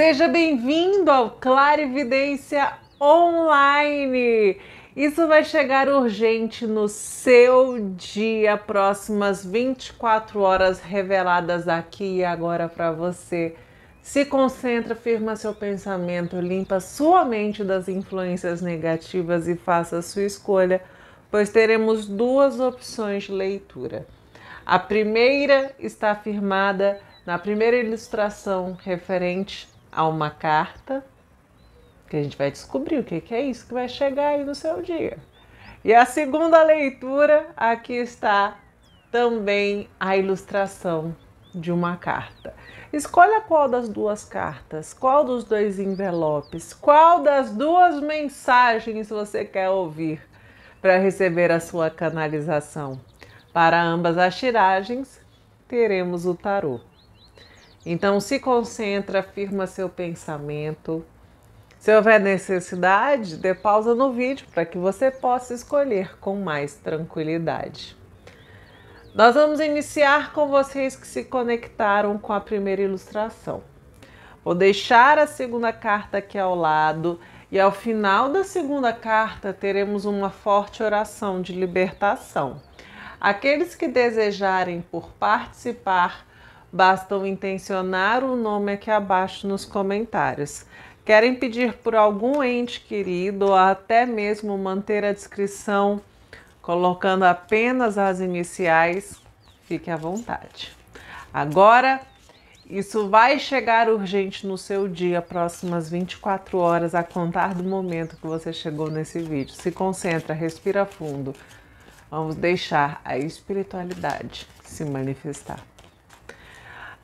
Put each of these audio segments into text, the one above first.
Seja bem-vindo ao Clarividência Online. Isso vai chegar urgente no seu dia, próximas 24 horas reveladas aqui e agora para você. Se concentra, firma seu pensamento, limpa sua mente das influências negativas e faça a sua escolha, pois teremos duas opções de leitura. A primeira está afirmada na primeira ilustração referente a uma carta, que a gente vai descobrir o que é isso que vai chegar aí no seu dia. E a segunda leitura, aqui está também a ilustração de uma carta. Escolha qual das duas cartas, qual dos dois envelopes, qual das duas mensagens você quer ouvir para receber a sua canalização. Para ambas as tiragens, teremos o tarô. Então se concentra, afirma seu pensamento. Se houver necessidade, dê pausa no vídeo para que você possa escolher com mais tranquilidade. Nós vamos iniciar com vocês que se conectaram com a primeira ilustração. Vou deixar a segunda carta aqui ao lado e ao final da segunda carta teremos uma forte oração de libertação. Aqueles que desejarem por participar Bastam intencionar o nome aqui abaixo nos comentários. Querem pedir por algum ente querido ou até mesmo manter a descrição colocando apenas as iniciais? Fique à vontade. Agora, isso vai chegar urgente no seu dia, próximas 24 horas, a contar do momento que você chegou nesse vídeo. Se concentra, respira fundo. Vamos deixar a espiritualidade se manifestar.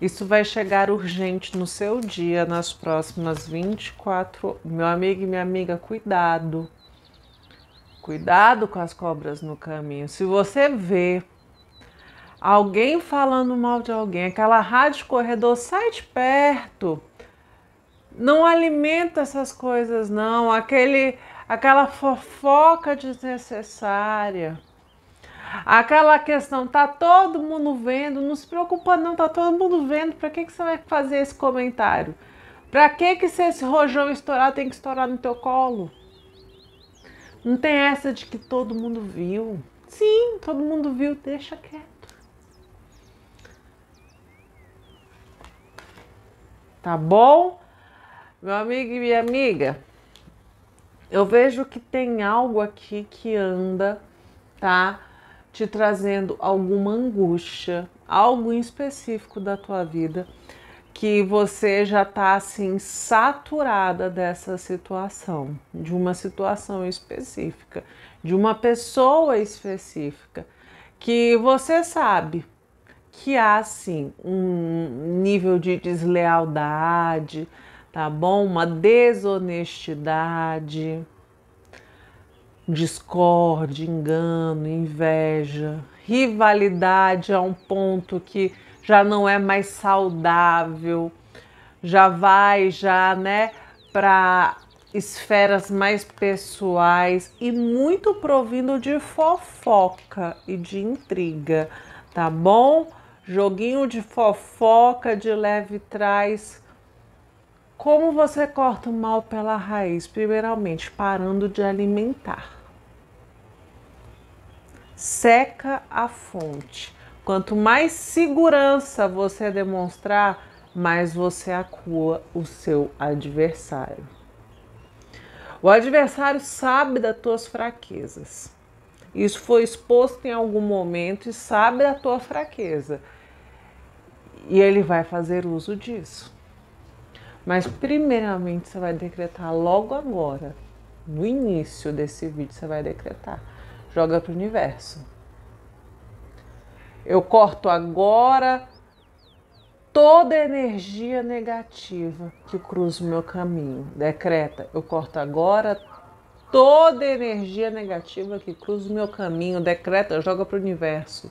Isso vai chegar urgente no seu dia, nas próximas 24 Meu amigo e minha amiga, cuidado. Cuidado com as cobras no caminho. Se você vê alguém falando mal de alguém, aquela rádio corredor, sai de perto. Não alimenta essas coisas, não. Aquele, aquela fofoca desnecessária. Aquela questão, tá todo mundo vendo, não se preocupa não, tá todo mundo vendo, para que, que você vai fazer esse comentário? Para que, que se esse rojão estourar, tem que estourar no teu colo? Não tem essa de que todo mundo viu. Sim, todo mundo viu, deixa quieto. Tá bom? Meu amigo e minha amiga, eu vejo que tem algo aqui que anda, tá? te trazendo alguma angústia, algo em específico da tua vida, que você já está assim saturada dessa situação, de uma situação específica, de uma pessoa específica, que você sabe que há assim um nível de deslealdade, tá bom? Uma desonestidade discórdia, engano, inveja, rivalidade a um ponto que já não é mais saudável, já vai já, né, para esferas mais pessoais e muito provindo de fofoca e de intriga, tá bom? Joguinho de fofoca de leve traz Como você corta o mal pela raiz? Primeiramente, parando de alimentar seca a fonte. Quanto mais segurança você demonstrar, mais você acua o seu adversário. O adversário sabe das tuas fraquezas. Isso foi exposto em algum momento e sabe da tua fraqueza. E ele vai fazer uso disso. Mas primeiramente você vai decretar logo agora, no início desse vídeo, você vai decretar joga para o universo. Eu corto agora toda energia negativa que cruza o meu caminho. Decreta, eu corto agora toda energia negativa que cruza o meu caminho. Decreta, joga para o universo.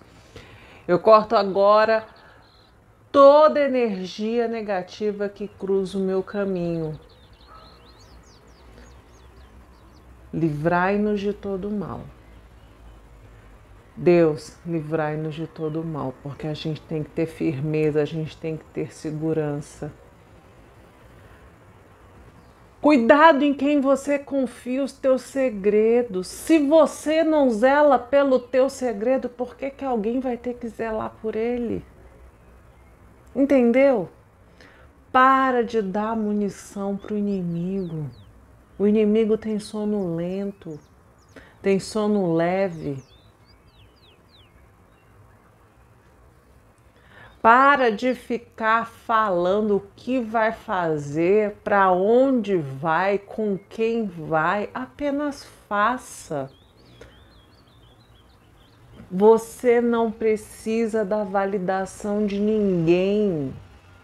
Eu corto agora toda energia negativa que cruza o meu caminho. Livrai-nos de todo mal. Deus, livrai-nos de todo mal, porque a gente tem que ter firmeza, a gente tem que ter segurança. Cuidado em quem você confia os teus segredos. Se você não zela pelo teu segredo, por que, que alguém vai ter que zelar por ele? Entendeu? Para de dar munição para o inimigo. O inimigo tem sono lento, tem sono leve Para de ficar falando o que vai fazer, para onde vai, com quem vai, apenas faça. Você não precisa da validação de ninguém.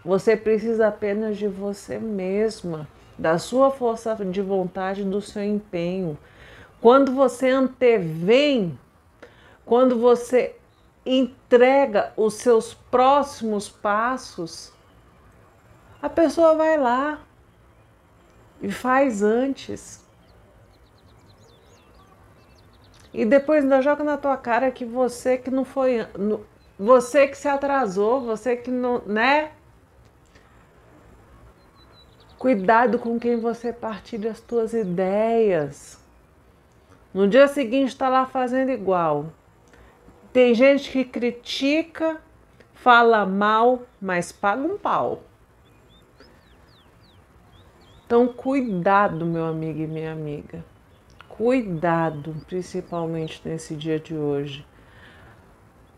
Você precisa apenas de você mesma, da sua força de vontade, do seu empenho. Quando você antevém, quando você entrega os seus próximos passos, a pessoa vai lá e faz antes. E depois ainda joga na tua cara que você que não foi, você que se atrasou, você que não, né? Cuidado com quem você partilha as tuas ideias. No dia seguinte está lá fazendo igual. Tem gente que critica, fala mal, mas paga um pau. Então, cuidado, meu amigo e minha amiga. Cuidado, principalmente nesse dia de hoje.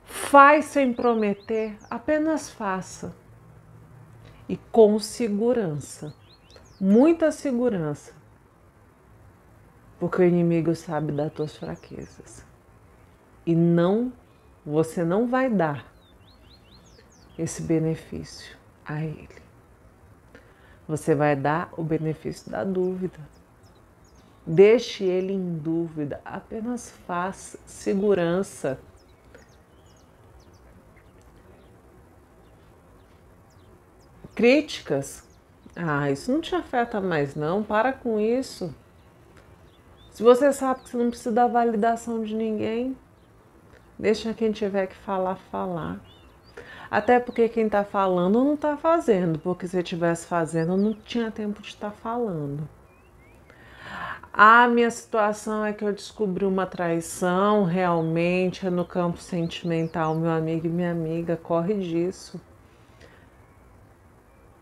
Faz sem prometer, apenas faça. E com segurança. Muita segurança. Porque o inimigo sabe das tuas fraquezas. E não você não vai dar esse benefício a ele. Você vai dar o benefício da dúvida. Deixe ele em dúvida, apenas faça segurança. Críticas. Ah, isso não te afeta mais não, para com isso. Se você sabe que você não precisa da validação de ninguém, Deixa quem tiver que falar, falar. Até porque quem está falando não está fazendo, porque se estivesse fazendo não tinha tempo de estar tá falando. A minha situação é que eu descobri uma traição realmente é no campo sentimental, meu amigo e minha amiga, corre disso.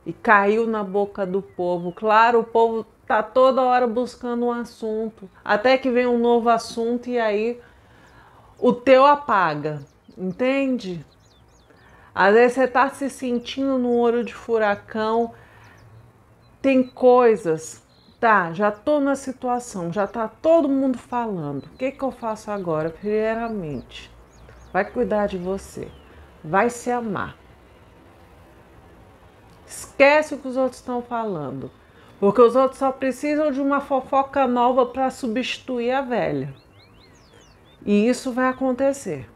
E caiu na boca do povo. Claro, o povo tá toda hora buscando um assunto, até que vem um novo assunto e aí o teu apaga, entende? Às vezes você está se sentindo num olho de furacão, tem coisas, tá? Já tô na situação, já tá todo mundo falando. O que, que eu faço agora? Primeiramente, vai cuidar de você, vai se amar. Esquece o que os outros estão falando, porque os outros só precisam de uma fofoca nova para substituir a velha. E isso vai acontecer.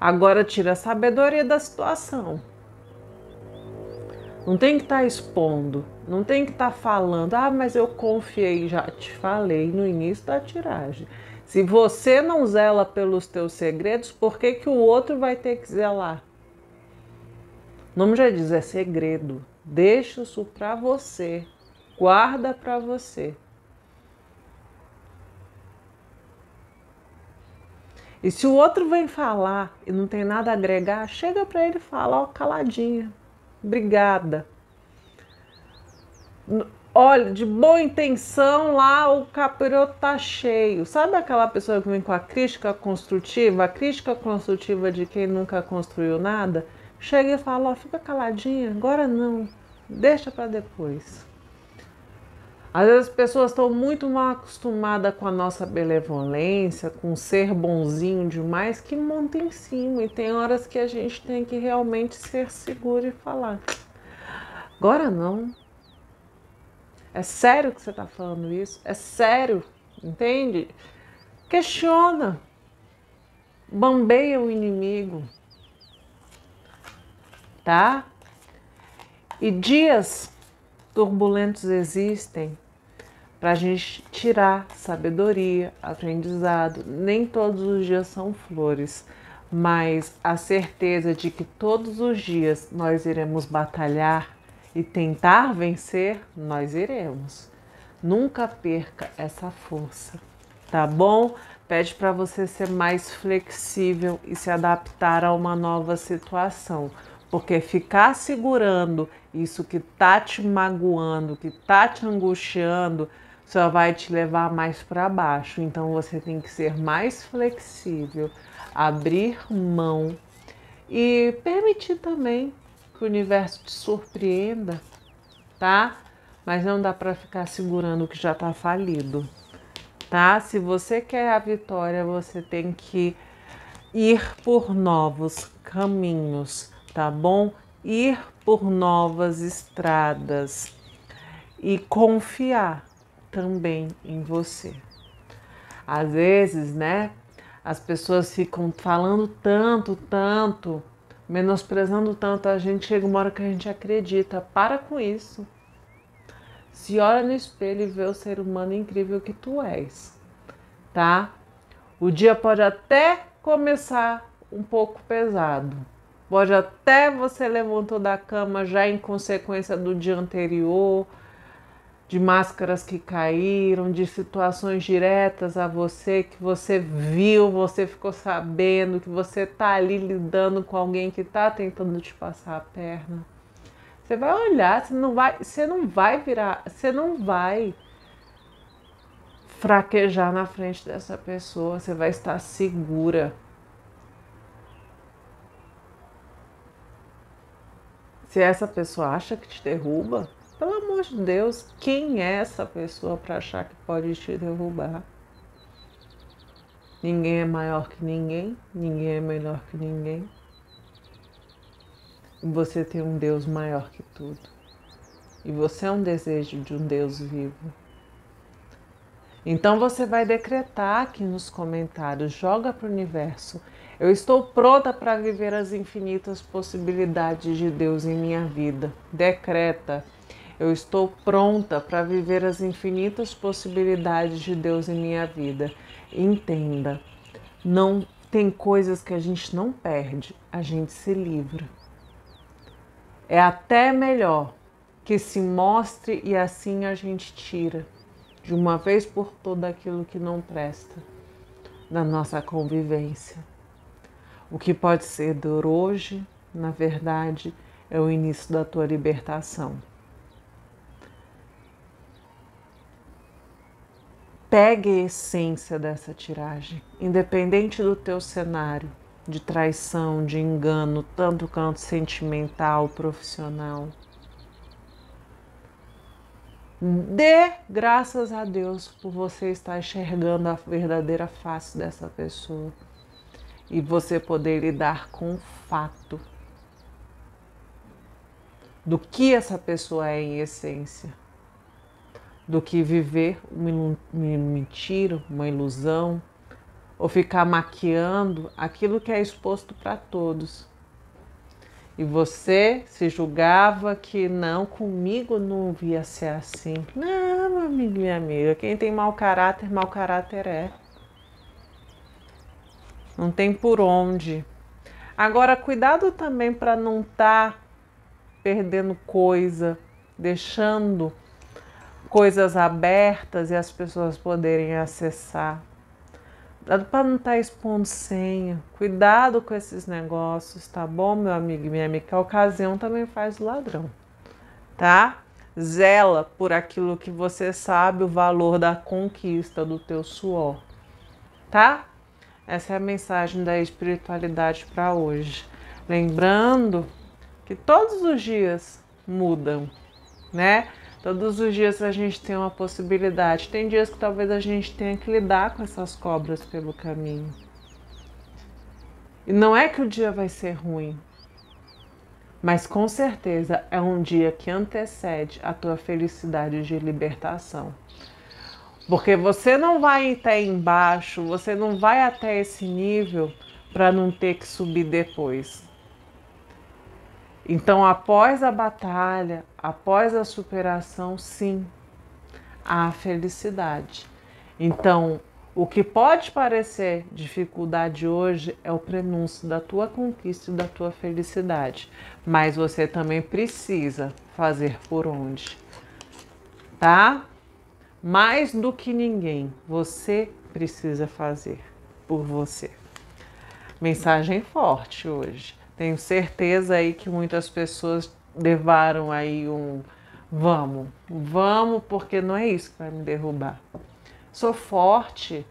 Agora tira a sabedoria da situação. Não tem que estar tá expondo, não tem que estar tá falando, ah, mas eu confiei, já te falei no início da tiragem. Se você não zela pelos teus segredos, por que, que o outro vai ter que zelar? O nome já diz, é segredo. Deixa isso para você, guarda para você. E se o outro vem falar e não tem nada a agregar, chega para ele e fala, ó, caladinha, obrigada. Olha, de boa intenção lá o capiroto tá cheio. Sabe aquela pessoa que vem com a crítica construtiva, a crítica construtiva de quem nunca construiu nada? Chega e fala, ó, fica caladinha, agora não, deixa para depois. Às vezes as pessoas estão muito mal acostumadas com a nossa benevolência, com ser bonzinho demais, que monta em cima. E tem horas que a gente tem que realmente ser seguro e falar. Agora não. É sério que você está falando isso? É sério, entende? Questiona. Bambeia o inimigo. Tá? E dias turbulentos existem para a gente tirar sabedoria, aprendizado. Nem todos os dias são flores, mas a certeza de que todos os dias nós iremos batalhar e tentar vencer, nós iremos. Nunca perca essa força, tá bom? Pede para você ser mais flexível e se adaptar a uma nova situação, porque ficar segurando isso que tá te magoando, que tá te angustiando, só vai te levar mais para baixo. Então você tem que ser mais flexível, abrir mão e permitir também que o universo te surpreenda, tá? Mas não dá para ficar segurando o que já está falido, tá? Se você quer a vitória, você tem que ir por novos caminhos, tá bom? Ir por novas estradas e confiar também em você. Às vezes, né, as pessoas ficam falando tanto, tanto, menosprezando tanto a gente, chega uma hora que a gente acredita. Para com isso. Se olha no espelho e vê o ser humano incrível que tu és, tá? O dia pode até começar um pouco pesado. Pode até você levantou da cama já em consequência do dia anterior, de máscaras que caíram, de situações diretas a você que você viu, você ficou sabendo, que você tá ali lidando com alguém que tá tentando te passar a perna. Você vai olhar, você não vai, você não vai virar, você não vai fraquejar na frente dessa pessoa, você vai estar segura. Se essa pessoa acha que te derruba, pelo amor de Deus, quem é essa pessoa para achar que pode te derrubar? Ninguém é maior que ninguém, ninguém é melhor que ninguém. E você tem um Deus maior que tudo. E você é um desejo de um Deus vivo. Então você vai decretar aqui nos comentários, joga para o universo. Eu estou pronta para viver as infinitas possibilidades de Deus em minha vida. Decreta. Eu estou pronta para viver as infinitas possibilidades de Deus em minha vida. Entenda, não tem coisas que a gente não perde, a gente se livra. É até melhor que se mostre e assim a gente tira de uma vez por toda aquilo que não presta na nossa convivência. O que pode ser dor hoje, na verdade, é o início da tua libertação. Pegue a essência dessa tiragem, independente do teu cenário de traição, de engano, tanto quanto sentimental, profissional. Dê graças a Deus por você estar enxergando a verdadeira face dessa pessoa e você poder lidar com o fato do que essa pessoa é em essência do que viver uma mentira, uma ilusão, ou ficar maquiando aquilo que é exposto para todos. E você se julgava que não, comigo não via ser assim. Não, meu amigo e minha amiga, quem tem mau caráter, mau caráter é. Não tem por onde. Agora, cuidado também para não estar tá perdendo coisa, deixando coisas abertas e as pessoas poderem acessar. Cuidado para não estar tá expondo senha. Cuidado com esses negócios, tá bom, meu amigo e minha amiga? A ocasião também faz o ladrão, tá? Zela por aquilo que você sabe o valor da conquista do teu suor, tá? Essa é a mensagem da espiritualidade para hoje. Lembrando que todos os dias mudam, né? Todos os dias a gente tem uma possibilidade. Tem dias que talvez a gente tenha que lidar com essas cobras pelo caminho. E não é que o dia vai ser ruim, mas com certeza é um dia que antecede a tua felicidade de libertação. Porque você não vai até embaixo, você não vai até esse nível para não ter que subir depois. Então, após a batalha, após a superação, sim, há felicidade. Então, o que pode parecer dificuldade hoje é o prenúncio da tua conquista e da tua felicidade, mas você também precisa fazer por onde, tá? Mais do que ninguém, você precisa fazer por você. Mensagem forte hoje. Tenho certeza aí que muitas pessoas levaram aí um vamos, vamos, porque não é isso que vai me derrubar. Sou forte.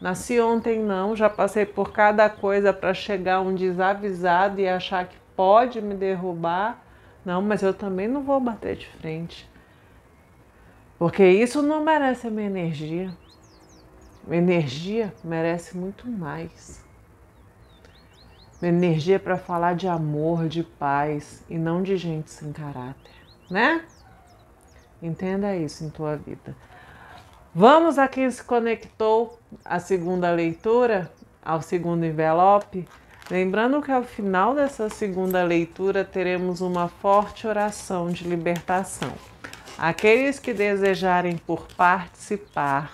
Nasci ontem não, já passei por cada coisa para chegar um desavisado e achar que pode me derrubar. Não, mas eu também não vou bater de frente. Porque isso não merece a minha energia. Minha energia merece muito mais energia para falar de amor, de paz e não de gente sem caráter, né? Entenda isso em tua vida. Vamos a quem se conectou à segunda leitura, ao segundo envelope. Lembrando que ao final dessa segunda leitura teremos uma forte oração de libertação. Aqueles que desejarem por participar,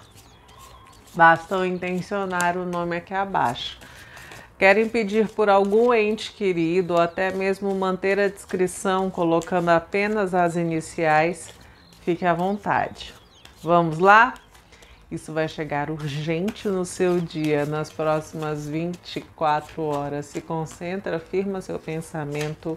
bastam intencionar o nome aqui é é abaixo querem pedir por algum ente querido ou até mesmo manter a descrição colocando apenas as iniciais, fique à vontade. Vamos lá? Isso vai chegar urgente no seu dia, nas próximas 24 horas. Se concentra, afirma seu pensamento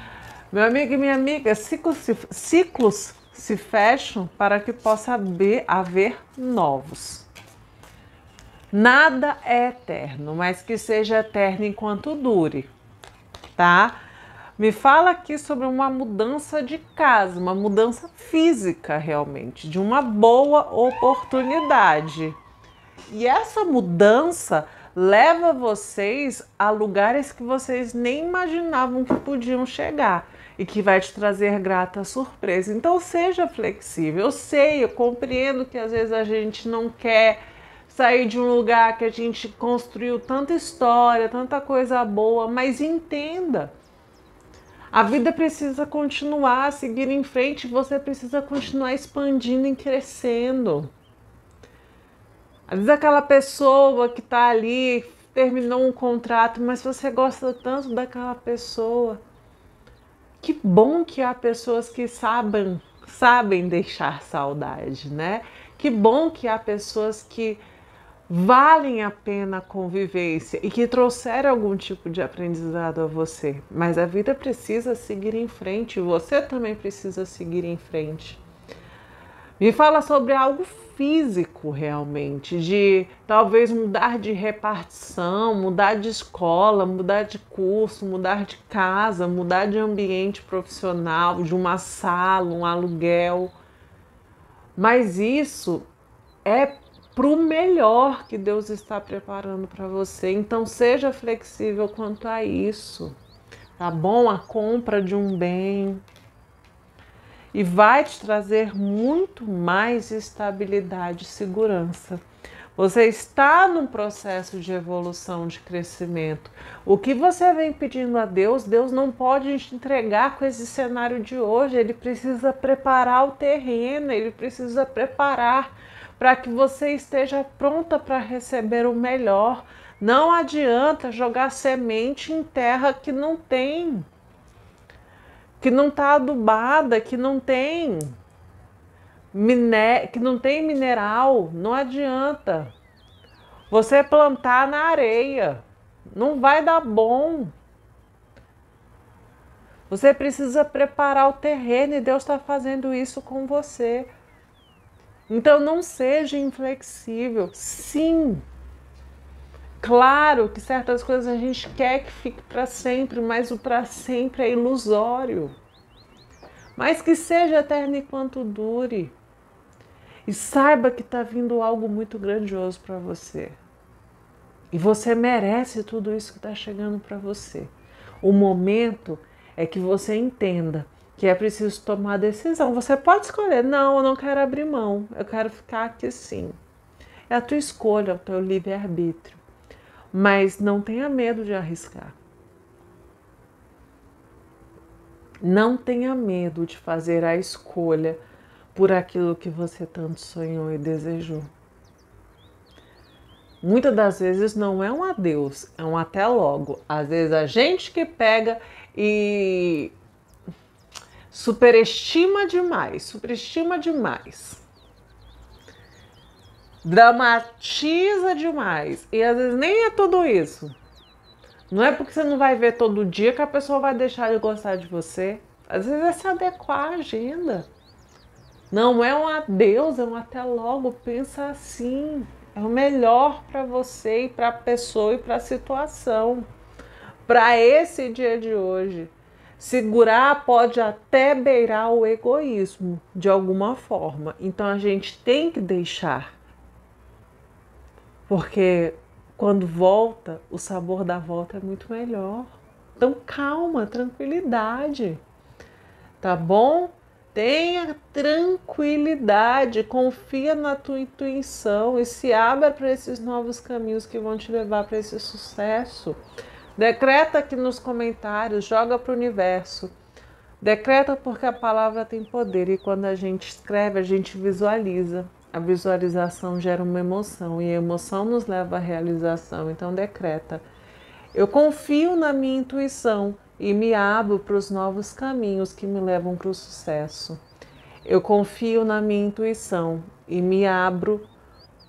Meu amigo e minha amiga, ciclos se, ciclos se fecham para que possa haver, haver novos. Nada é eterno, mas que seja eterno enquanto dure, tá? Me fala aqui sobre uma mudança de casa, uma mudança física realmente, de uma boa oportunidade. E essa mudança leva vocês a lugares que vocês nem imaginavam que podiam chegar e que vai te trazer grata surpresa. Então seja flexível. Eu sei, eu compreendo que às vezes a gente não quer sair de um lugar que a gente construiu tanta história, tanta coisa boa, mas entenda. A vida precisa continuar, seguir em frente, você precisa continuar expandindo e crescendo. Às vezes aquela pessoa que está ali terminou um contrato, mas você gosta tanto daquela pessoa que bom que há pessoas que sabem, sabem deixar saudade, né? Que bom que há pessoas que valem a pena a convivência e que trouxeram algum tipo de aprendizado a você. Mas a vida precisa seguir em frente, você também precisa seguir em frente. Me fala sobre algo físico realmente, de talvez mudar de repartição, mudar de escola, mudar de curso, mudar de casa, mudar de ambiente profissional, de uma sala, um aluguel. Mas isso é pro melhor que Deus está preparando para você. Então seja flexível quanto a isso, tá bom? A compra de um bem, e vai te trazer muito mais estabilidade e segurança. Você está num processo de evolução, de crescimento. O que você vem pedindo a Deus, Deus não pode te entregar com esse cenário de hoje. Ele precisa preparar o terreno, ele precisa preparar para que você esteja pronta para receber o melhor. Não adianta jogar semente em terra que não tem que não está adubada, que não tem miné, que não tem mineral, não adianta. Você plantar na areia, não vai dar bom. Você precisa preparar o terreno e Deus está fazendo isso com você. Então não seja inflexível. Sim, Claro que certas coisas a gente quer que fique para sempre, mas o para sempre é ilusório. Mas que seja eterno enquanto dure. E saiba que está vindo algo muito grandioso para você. E você merece tudo isso que está chegando para você. O momento é que você entenda que é preciso tomar decisão. Você pode escolher, não, eu não quero abrir mão, eu quero ficar aqui sim. É a tua escolha, é o teu livre-arbítrio. Mas não tenha medo de arriscar. Não tenha medo de fazer a escolha por aquilo que você tanto sonhou e desejou. Muitas das vezes não é um adeus, é um até logo. Às vezes a gente que pega e superestima demais, superestima demais dramatiza demais. E às vezes nem é tudo isso. Não é porque você não vai ver todo dia que a pessoa vai deixar de gostar de você. Às vezes é se adequar à agenda. Não é um adeus, é um até logo. Pensa assim. É o melhor para você e para a pessoa e para a situação. Para esse dia de hoje. Segurar pode até beirar o egoísmo de alguma forma. Então a gente tem que deixar porque quando volta, o sabor da volta é muito melhor. Então calma, tranquilidade. Tá bom? Tenha tranquilidade, confia na tua intuição e se abra para esses novos caminhos que vão te levar para esse sucesso. Decreta aqui nos comentários, joga para o universo. Decreta porque a palavra tem poder e quando a gente escreve, a gente visualiza. A visualização gera uma emoção e a emoção nos leva à realização. Então, decreta: Eu confio na minha intuição e me abro para os novos caminhos que me levam para o sucesso. Eu confio na minha intuição e me abro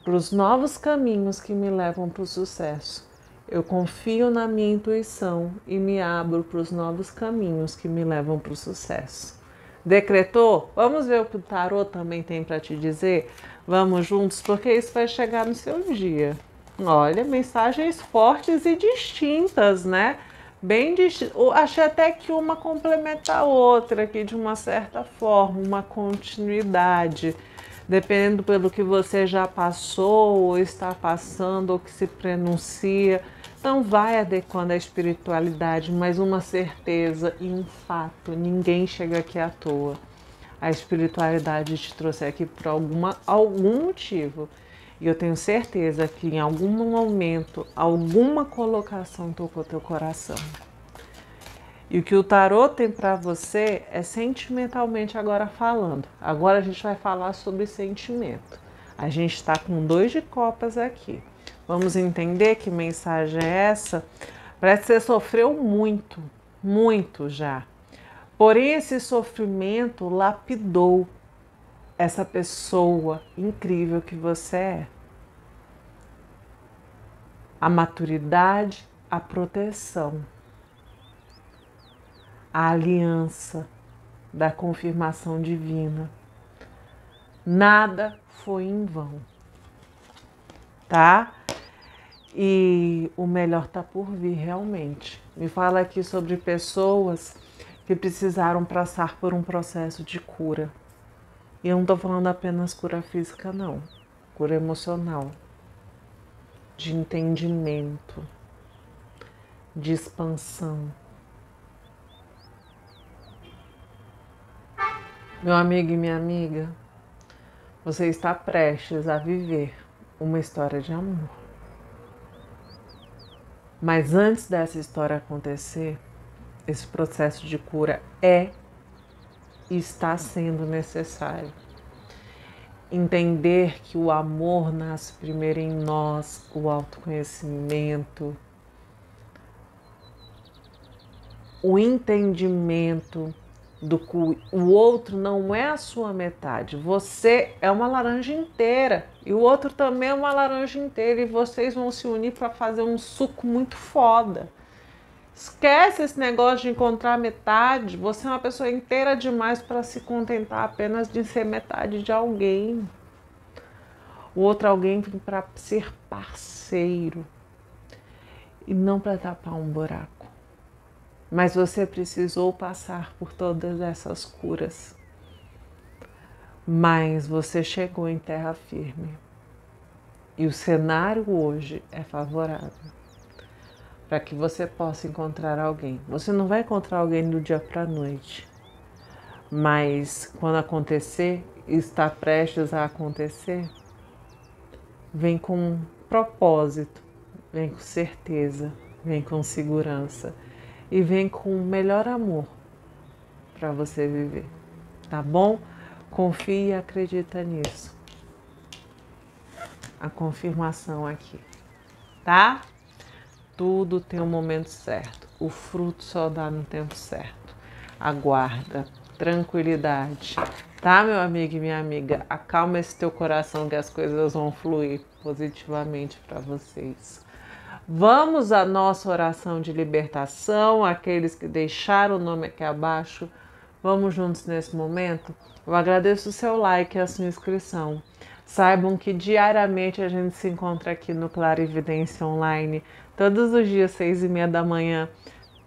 para os novos caminhos que me levam para o sucesso. Eu confio na minha intuição e me abro para os novos caminhos que me levam para o sucesso. Decretou? Vamos ver o que o tarot também tem para te dizer? Vamos juntos, porque isso vai chegar no seu dia. Olha, mensagens fortes e distintas, né? Bem distintas. Achei até que uma complementa a outra aqui de uma certa forma, uma continuidade. Dependendo pelo que você já passou, ou está passando, ou que se pronuncia. Então vai adequando a espiritualidade, mas uma certeza e um fato, ninguém chega aqui à toa a espiritualidade te trouxe aqui por alguma, algum motivo. E eu tenho certeza que em algum momento, alguma colocação tocou teu coração. E o que o tarot tem para você é sentimentalmente agora falando. Agora a gente vai falar sobre sentimento. A gente está com dois de copas aqui. Vamos entender que mensagem é essa? Parece que você sofreu muito, muito já. Porém, esse sofrimento lapidou essa pessoa incrível que você é. A maturidade, a proteção, a aliança da confirmação divina. Nada foi em vão, tá? E o melhor tá por vir, realmente. Me fala aqui sobre pessoas que precisaram passar por um processo de cura. E eu não estou falando apenas cura física, não. Cura emocional, de entendimento, de expansão. Meu amigo e minha amiga, você está prestes a viver uma história de amor. Mas antes dessa história acontecer, esse processo de cura é e está sendo necessário. Entender que o amor nasce primeiro em nós, o autoconhecimento, o entendimento do que o outro não é a sua metade. Você é uma laranja inteira e o outro também é uma laranja inteira e vocês vão se unir para fazer um suco muito foda. Esquece esse negócio de encontrar metade. Você é uma pessoa inteira demais para se contentar apenas de ser metade de alguém. O outro alguém vem para ser parceiro e não para tapar um buraco. Mas você precisou passar por todas essas curas. Mas você chegou em terra firme. E o cenário hoje é favorável para que você possa encontrar alguém. Você não vai encontrar alguém do dia para a noite, mas quando acontecer, está prestes a acontecer, vem com propósito, vem com certeza, vem com segurança e vem com o melhor amor para você viver, tá bom? Confie e acredita nisso. A confirmação aqui, tá? Tudo tem um momento certo. O fruto só dá no tempo certo. Aguarda, tranquilidade. Tá, meu amigo e minha amiga? Acalma esse teu coração que as coisas vão fluir positivamente para vocês. Vamos à nossa oração de libertação, aqueles que deixaram o nome aqui abaixo. Vamos juntos nesse momento? Eu agradeço o seu like e a sua inscrição. Saibam que diariamente a gente se encontra aqui no Clarividência Online, Todos os dias, seis e meia da manhã,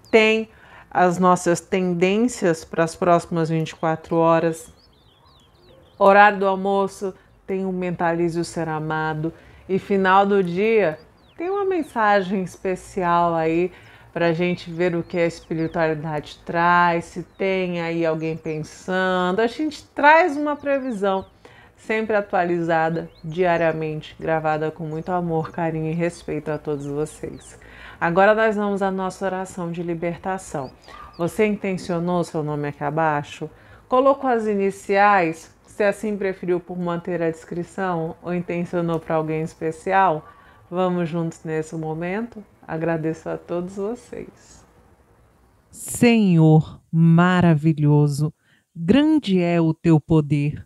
tem as nossas tendências para as próximas 24 horas. Horário do almoço tem o Mentalize o Ser Amado. E final do dia tem uma mensagem especial aí para a gente ver o que a espiritualidade traz, se tem aí alguém pensando. A gente traz uma previsão sempre atualizada, diariamente, gravada com muito amor, carinho e respeito a todos vocês. Agora nós vamos à nossa oração de libertação. Você intencionou seu nome aqui abaixo? Colocou as iniciais? Se assim preferiu por manter a descrição ou intencionou para alguém especial? Vamos juntos nesse momento? Agradeço a todos vocês. Senhor maravilhoso, grande é o teu poder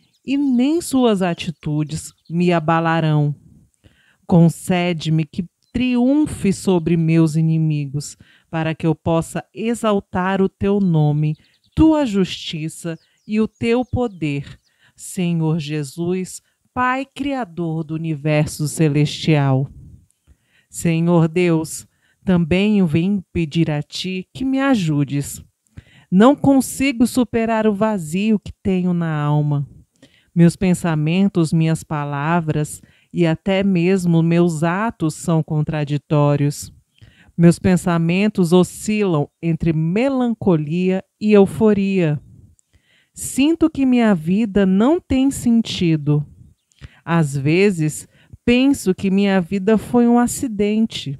e nem suas atitudes me abalarão. Concede-me que triunfe sobre meus inimigos, para que eu possa exaltar o teu nome, tua justiça e o teu poder. Senhor Jesus, Pai Criador do universo celestial. Senhor Deus, também eu pedir a Ti que me ajudes. Não consigo superar o vazio que tenho na alma. Meus pensamentos, minhas palavras e até mesmo meus atos são contraditórios. Meus pensamentos oscilam entre melancolia e euforia. Sinto que minha vida não tem sentido. Às vezes, penso que minha vida foi um acidente.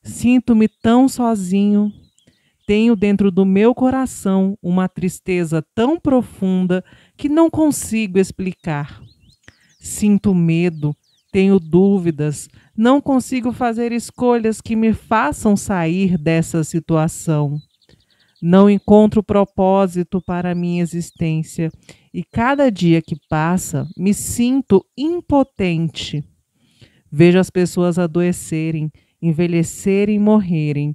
Sinto-me tão sozinho. Tenho dentro do meu coração uma tristeza tão profunda que não consigo explicar. Sinto medo, tenho dúvidas, não consigo fazer escolhas que me façam sair dessa situação. Não encontro propósito para a minha existência e cada dia que passa me sinto impotente. Vejo as pessoas adoecerem, envelhecerem e morrerem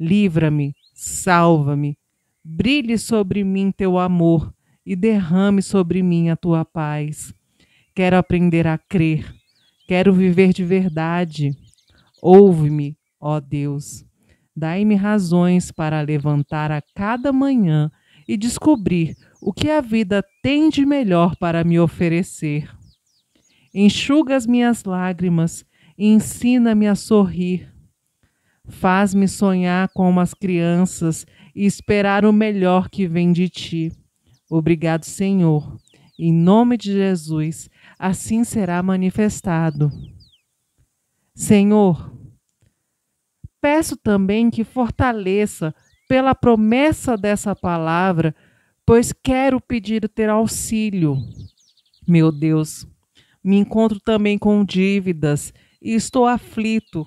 Livra-me, salva-me. Brilhe sobre mim teu amor e derrame sobre mim a tua paz. Quero aprender a crer, quero viver de verdade. Ouve-me, ó Deus. Dai-me razões para levantar a cada manhã e descobrir o que a vida tem de melhor para me oferecer. Enxuga as minhas lágrimas e ensina-me a sorrir. Faz-me sonhar com as crianças e esperar o melhor que vem de ti. Obrigado, Senhor. Em nome de Jesus, assim será manifestado. Senhor, peço também que fortaleça pela promessa dessa palavra, pois quero pedir ter auxílio. Meu Deus, me encontro também com dívidas e estou aflito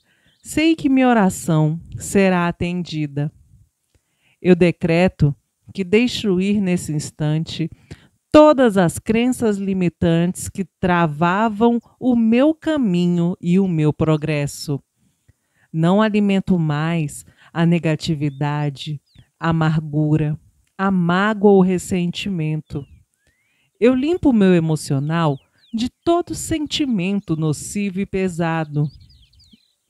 Sei que minha oração será atendida. Eu decreto que destruir nesse instante todas as crenças limitantes que travavam o meu caminho e o meu progresso. Não alimento mais a negatividade, a amargura, a mágoa ou ressentimento. Eu limpo o meu emocional de todo sentimento nocivo e pesado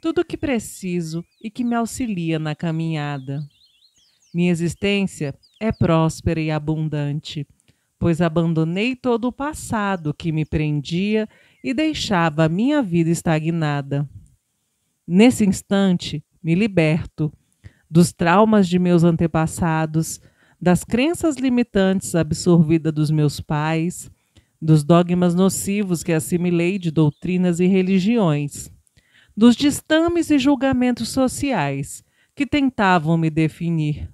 tudo o que preciso e que me auxilia na caminhada. Minha existência é próspera e abundante, pois abandonei todo o passado que me prendia e deixava a minha vida estagnada. Nesse instante, me liberto dos traumas de meus antepassados, das crenças limitantes absorvidas dos meus pais, dos dogmas nocivos que assimilei de doutrinas e religiões dos distames e julgamentos sociais que tentavam me definir,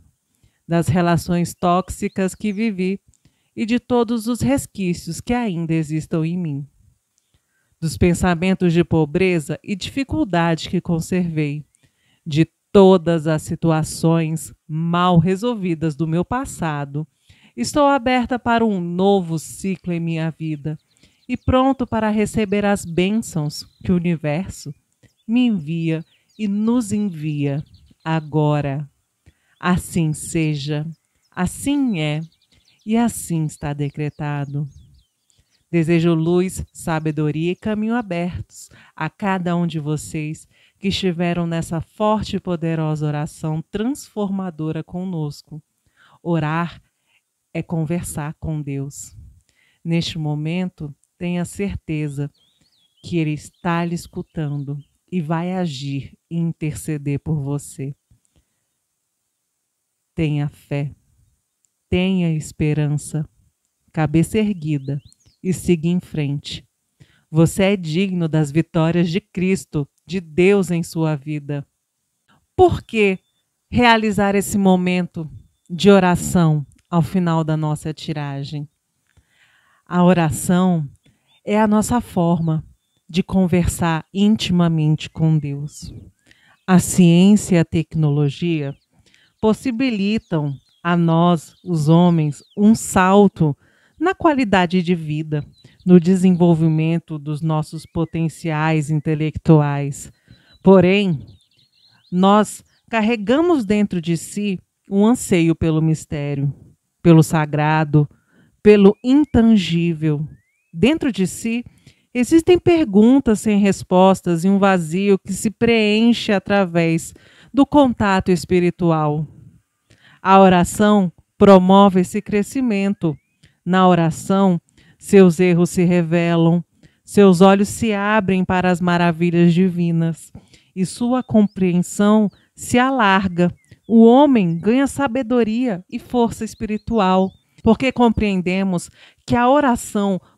das relações tóxicas que vivi e de todos os resquícios que ainda existam em mim, dos pensamentos de pobreza e dificuldade que conservei, de todas as situações mal resolvidas do meu passado, estou aberta para um novo ciclo em minha vida e pronto para receber as bênçãos que o universo me envia e nos envia agora. Assim seja, assim é e assim está decretado. Desejo luz, sabedoria e caminho abertos a cada um de vocês que estiveram nessa forte e poderosa oração transformadora conosco. Orar é conversar com Deus. Neste momento, tenha certeza que Ele está lhe escutando e vai agir e interceder por você. Tenha fé, tenha esperança, cabeça erguida e siga em frente. Você é digno das vitórias de Cristo, de Deus em sua vida. Por que realizar esse momento de oração ao final da nossa tiragem? A oração é a nossa forma de conversar intimamente com Deus. A ciência e a tecnologia possibilitam a nós, os homens, um salto na qualidade de vida, no desenvolvimento dos nossos potenciais intelectuais. Porém, nós carregamos dentro de si um anseio pelo mistério, pelo sagrado, pelo intangível. Dentro de si, Existem perguntas sem respostas e um vazio que se preenche através do contato espiritual. A oração promove esse crescimento. Na oração, seus erros se revelam, seus olhos se abrem para as maravilhas divinas e sua compreensão se alarga. O homem ganha sabedoria e força espiritual, porque compreendemos que a oração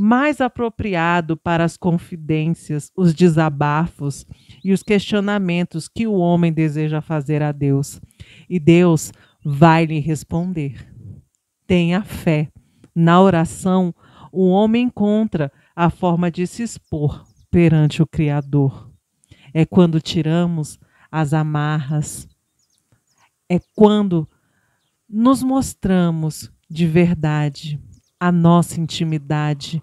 mais apropriado para as confidências, os desabafos e os questionamentos que o homem deseja fazer a Deus. E Deus vai lhe responder. Tenha fé. Na oração, o homem encontra a forma de se expor perante o Criador. É quando tiramos as amarras, é quando nos mostramos de verdade a nossa intimidade